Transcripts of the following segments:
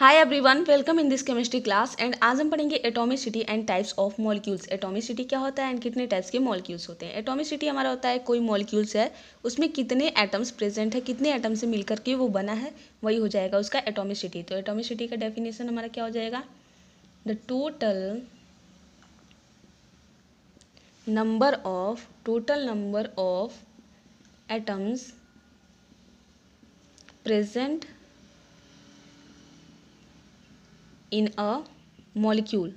hi everyone welcome in this chemistry class and आज हम पढ़ेंगे atomicity and types of molecules atomicity क्या होता है एंड कितने टाइप्स के मॉलिक्यूल्स होते हैं एटॉमिसिटी हमारा होता है कोई मॉलिक्यूल्स है उसमें कितने एटम्स प्रेजेंट है कितने एटम से मिलकर के वो बना है वही हो जाएगा उसका एटोमिसिटी तो एटोमिसिटी का डेफिनेशन हमारा क्या हो जाएगा the total number of total number of atoms present in a molecule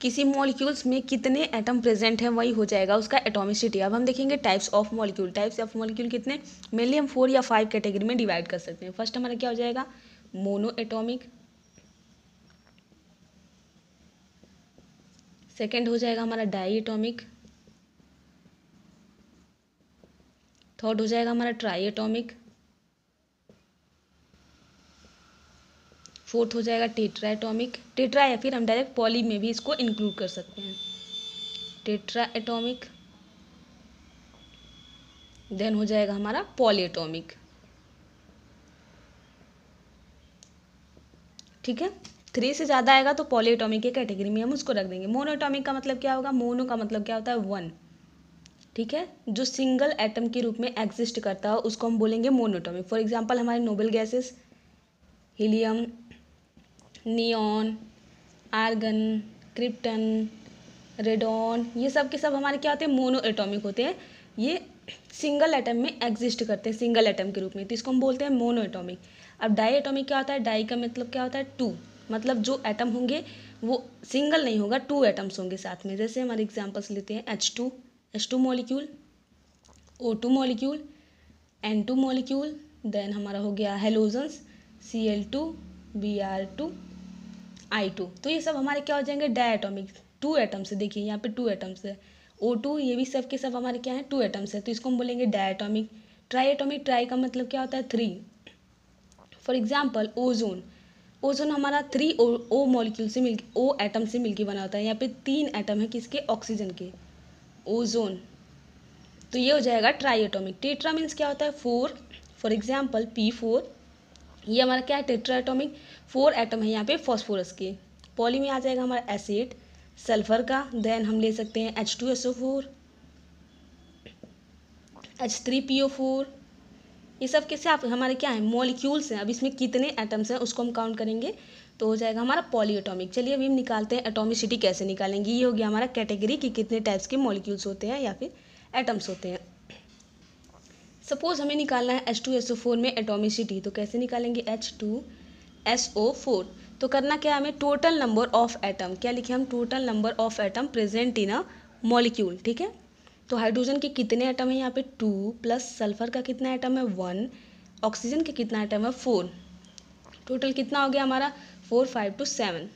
किसी मॉलिक्यूल्स में कितने एटम प्रेजेंट हैं वही हो जाएगा उसका एटॉमिसिटी अब हम देखेंगे types of molecule types of molecule कितने मेनली हम फोर या फाइव कैटेगरी में डिवाइड कर सकते हैं फर्स्ट हमारा क्या हो जाएगा मोनो एटॉमिक सेकेंड हो जाएगा हमारा डाई एटॉमिक थर्ड हो जाएगा हमारा ट्राई एटॉमिक फोर्थ हो जाएगा टेट्रा एटोमिक टेट्रा या फिर हम डायरेक्ट पॉली में भी इसको इंक्लूड कर सकते हैं टेट्रा एटोमिक देन हो जाएगा हमारा पॉली एटोमिक ठीक है थ्री से ज़्यादा आएगा तो पॉली एटोमिक की कैटेगरी में हम उसको रख देंगे मोनो एटोमिक का मतलब क्या होगा मोनो का मतलब क्या होता है वन ठीक है जो सिंगल एटम के रूप में एग्जिस्ट करता है उसको हम बोलेंगे मोनोटॉमिक फॉर एग्जांपल हमारे noble gases helium neon argon krypton radon ये सब के सब हमारे क्या होते हैं मोनो एटॉमिक होते हैं ये सिंगल एटम में एग्जिस्ट करते हैं सिंगल एटम के रूप में तो इसको हम बोलते हैं मोनो एटॉमिक अब डाई एटॉमिक क्या होता है डाई का मतलब क्या होता है टू मतलब जो एटम होंगे वो सिंगल नहीं होगा टू एटम्स होंगे साथ में जैसे हमारे एग्जाम्पल्स लेते हैं H two H two molecule O two molecule N two molecule then हमारा हो गया halogens C L two B R two I two तो ये सब हमारे क्या हो जाएंगे डायटोमिक टू एटम्स है देखिए यहाँ पे टू एटम्स है ओ टू ये भी सब के सब हमारे क्या है टू एटम्स है तो इसको हम बोलेंगे डायटोमिक ट्राई एटोमिक ट्राई का मतलब क्या होता है three for example ozone ozone हमारा थ्री ओ ओ मॉलिक्यूल से मिल ओ एटम से मिलकर बना होता है यहाँ पे तीन एटम है किसके ऑक्सीजन के ओजोन तो ये हो जाएगा ट्राई एटोमिक टेट्रा मीन्स क्या होता है four for example P four ये हमारा क्या है टेट्रा एटोमिक फोर एटम है यहाँ पे फॉस्फोरस के पॉली में आ जाएगा हमारा एसिड सल्फर का देन हम ले सकते हैं H two S O four H three P O four ये सब कैसे आप हमारे क्या है मॉलिक्यूल्स हैं अब इसमें कितने एटम्स हैं उसको हम काउंट करेंगे तो हो जाएगा हमारा पॉली एटोमिक चलिए अभी हम निकालते हैं एटोमिसिटी कैसे निकालेंगे ये हो गया हमारा कैटेगरी कि कितने टाइप्स के मॉलिक्यूल्स होते हैं या फिर एटम्स होते हैं सपोज़ हमें निकालना है H two S O four में एटोमिसिटी तो कैसे निकालेंगे H two S O four तो करना क्या है हमें टोटल नंबर ऑफ एटम क्या लिखे हम total number of atom present in a molecule ठीक है तो हाइड्रोजन के कितने एटम है यहाँ पे टू प्लस सल्फर का कितना एटम है वन ऑक्सीजन के कितना एटम है फोर टोटल कितना हो गया हमारा फोर फाइव टू सेवन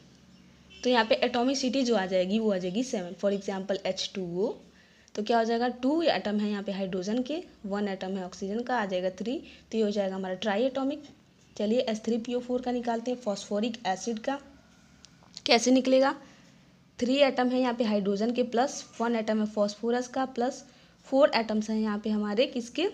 तो यहाँ पे एटोमिसिटी जो आ जाएगी वो आ जाएगी seven for example H two O तो क्या हो जाएगा टू एटम है यहाँ पे हाइड्रोजन के वन एटम है ऑक्सीजन का आ जाएगा थ्री तो ये हो जाएगा हमारा ट्राई एटोमिक चलिए S three P O four का निकालते हैं फॉस्फोरिक एसिड का कैसे निकलेगा थ्री एटम है यहाँ पे हाइड्रोजन के प्लस वन एटम है फॉस्फोरस का प्लस फोर एटम्स हैं यहाँ पे हमारे किसके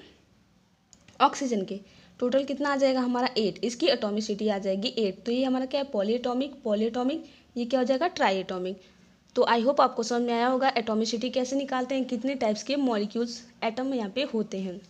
ऑक्सीजन के टोटल कितना आ जाएगा हमारा एट इसकी एटोमिसिटी आ जाएगी एट तो ये हमारा क्या है पॉलीएटॉमिक पॉलीएटॉमिक ये क्या हो जाएगा ट्राई एटोमिक तो आई होप आपको समझ में आया होगा एटोमिसिटी कैसे निकालते हैं कितने टाइप्स के मॉलिक्यूल्स एटम यहाँ पे होते हैं